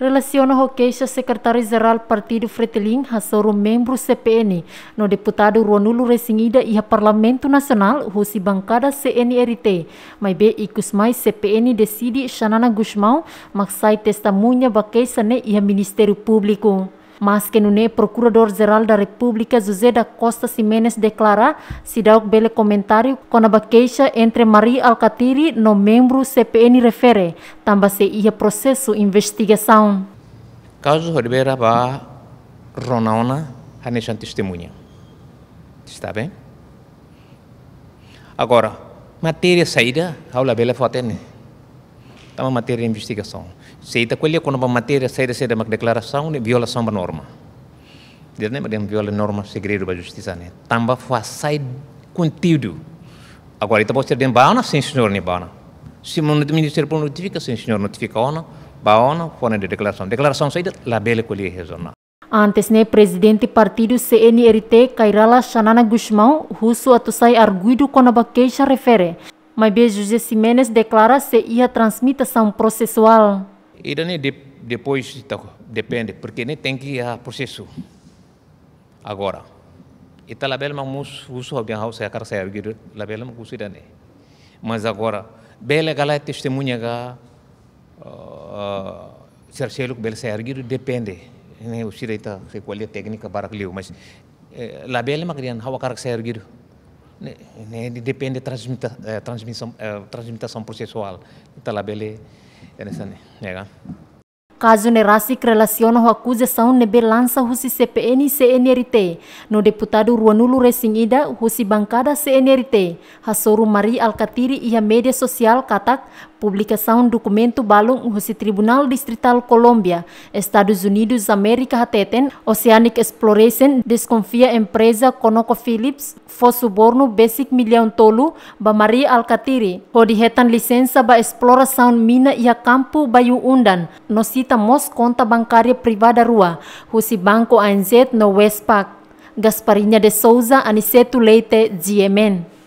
Relasiona ho queixa secretário-geral Partido Fretiling hasoro membro CPN e. no deputado Ronulu Resingida e Parlamento Nacional hosi bancada CNRT. Mai be ikus mai CPN e decide Shanana Gusmão maksai testamunya ba queixa ne ia Ministério Público. mas que no Procurador-Geral da República José da Costa Simenes declara se dá belo comentário com a queixa entre Maria Alcatiri no membro CPN refere, também se ia processo investigação. Caso Ribeira vá Ronalna, a nesta testemunha. Está bem? Agora, matéria saída, aula bela foto, né? Então, matéria de investigação. Se ita quando uma matéria sai de uma declaração, eh, violação da norma. Deus nem podemos violar a norma, segredo da justiça, né? Tamba faz sair conteúdo. Agora, ita pode ser de baona, sim, senhor, nem baona. Se o Ministério Público notifica, sim, senhor, notifica ona, baona, fone de declaração. Declaração saída, labela colher Antes, né, presidente partido CNRT Kairala Shanana Guzmão russo sai arguido a queixa refere. Mas José Simenes declara se ia transmitação processual. Ele nem de, depois tá, depende, porque nem tem que ir a processo. Agora, ita label mang mus uso house a saya kar saya begitu label mang kusi Mas agora, bela gala é testemunha ga ah, ser seluk bel saya begitu depende. Nem usira ita sequalia é técnica barak liu, mas eh, label mang rian hau kar saya begitu. depende da transmita, eh, transmissão, eh, transmissão processual. Está lá, beleza. Ya Caso kan? Nerasi que relaciona a acusação nebe lança Rusi CPN CNRT. No deputado Ruanulu Ruanulo Resingida, Rusi bangkada CNRT. hasoru Mari Alkatiri e media sosial Katak publicação do documento balon o Tribunal Distrital Colômbia, Estados Unidos, América Hateten, Oceanic Exploration, desconfia empresa Phillips for suborno basic milhão tolu, ba Maria Alcatiri, hodihetan licença ba exploração mina ia e campo Bayu Undan, nosita mos conta bancária privada rua, husi Banco ANZ no Westpac, Gasparinha de Souza, Aniceto Leite, GMN.